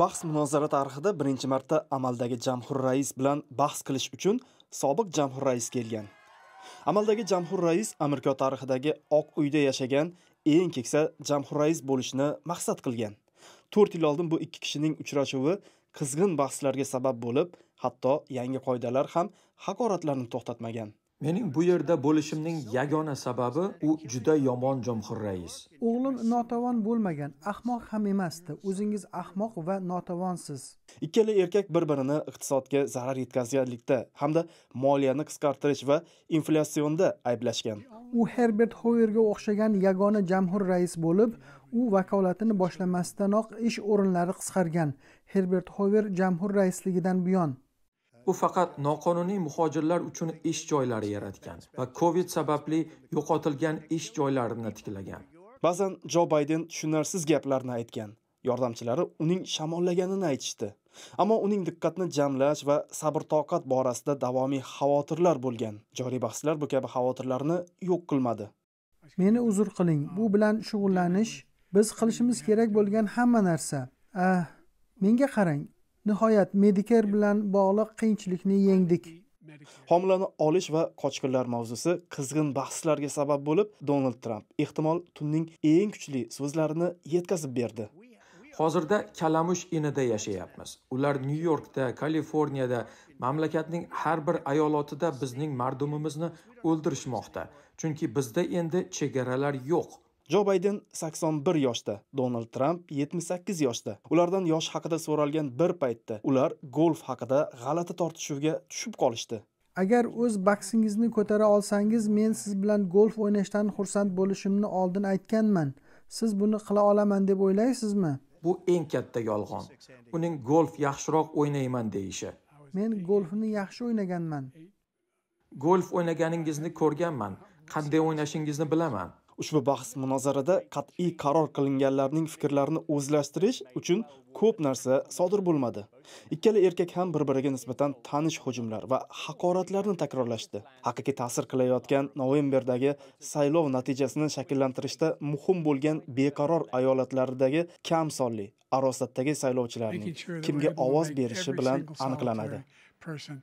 bahs munozara tarixida birinchi marta amaldagi jamhur rais bilan bahs qilish uchun sobiq jamhur rais kelgan amaldagi jamhur rais amerika tarixidagi oq uyda yashagan eng keksa jamhur rais bo'lishni maqsad qilgan to'rt yil oldin bu ikki kishining uchrashuvi qizg'in bahslarga sabab bo'lib hatto yangi qoidalar ham haqoratlarni to'xtatmagan mening bu yerda bo'lishimning yagona sababi u juda yomon jomhur rais o'g'lim notavon bo'lmagan ahmoq ham emasdi o'zingiz ahmoq va notavonsiz ikkala erkak bir birini iqtisodga zarar yetkazganlikda hamda moliyani qisqartirish va inflyatsionda ayblashgan u herbert hoverga o'xshagan yagona jamhur rais bo'lib u vakolatini boshlamasdanoq ish o'rinlari qisqargan herbert hover jamhur raisligidan buyon u faqat noqonuniy muhojirlar uchun ish joylari yaratgan va covid sababli yo'qotilgan ish joylarini tiklagan ba'zan jo bayden tushunarsiz gaplarni aytgan yordamchilari uning shamollaganini aytishdi ammo uning diqqatni jamlash va sabr toqat borasida davomiy xavotirlar bo'lgan joriy bahslar bu kabi xavotirlarni yo'q qilmadi meni uzr qiling bu bilan shug'ullanish biz qilishimiz kerak bo'lgan hamma narsa ah menga qarang nihoyat medicare bilan bog'liq qiyinchilikni yengdik homilani olish va qochqinlar mavzusi qizg'in bahslarga sabab bo'lib donald tramp ehtimol tunning eng kuchli so'zlarini yetkazib berdi hozirda kalamush inida yashayapmiz ular nyu yorkda kaliforniyada mamlakatning har bir ayolotida bizning mardumimizni o'ldirishmoqda chunki bizda endi chegaralar yo'q jo Байден 81 yoshda donald Trump 78 yoshda ulardan yosh haqida so'ralgan bir paytda ular golf haqida g'alati tortishuvga tushib qolishdi agar o'z boksingizni ko'tara olsangiz men siz bilan golf o'ynashdan xursand bo'lishimni oldin aytganman siz buni qila olaman deb o'ylaysizmi bu eng katta yolg'on uning golf yaxshiroq o'ynayman deyishi men golfni yaxshi o'ynaganman golf o'ynaganingizni ko'rganman qanday o'ynashingizni bilaman Ushbu bahs munozarada qat'iy qaror qilinganlarning fikrlarini o'zlashtirish uchun ko'p narsa sodir bo'lmadi. Ikkala erkak ham bir-biriga nisbatan tanish hujumlar va haqoratlarni takrorlashdi. Haqiqiy ta'sir qilayotgan novemberdagi saylov natijasini shakllantirishda muhim bo'lgan beqaror ayolatlardagi kam sonli arosatdagi saylovchilarning kimga ovoz berishi bilan aniqlanadi.